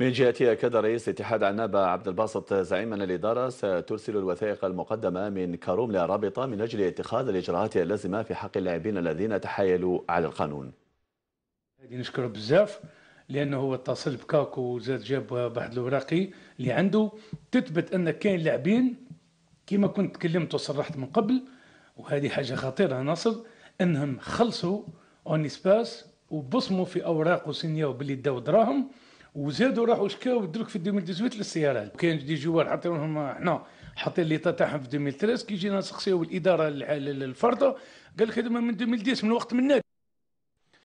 من جهتها كاد رئيس اتحاد عنابة عبد الباسط زعيما الإدارة سترسل الوثائق المقدمة من كاروم لرابطة من أجل اتخاذ الإجراءات اللازمة في حق اللاعبين الذين تحايلوا على القانون هذه نشكره بزاف لانه هو اتصل بكاكو وزاد جاب واحد الوراقي اللي عنده تثبت ان كاين لاعبين كما كنت تكلمت وصرحت من قبل وهذه حاجه خطيره نصر انهم خلصوا اون سباس وبصموا في اوراق وسينياو باللي داو دراهم وزادوا راحوا شكاو درك في 2018 للسيارات كاين دي جوار حاطين لهم حنا حاطين لي تاعهم في 2013 كي جينا نسقسيو الاداره الفرضه قال لك من 2010 من وقت من نادي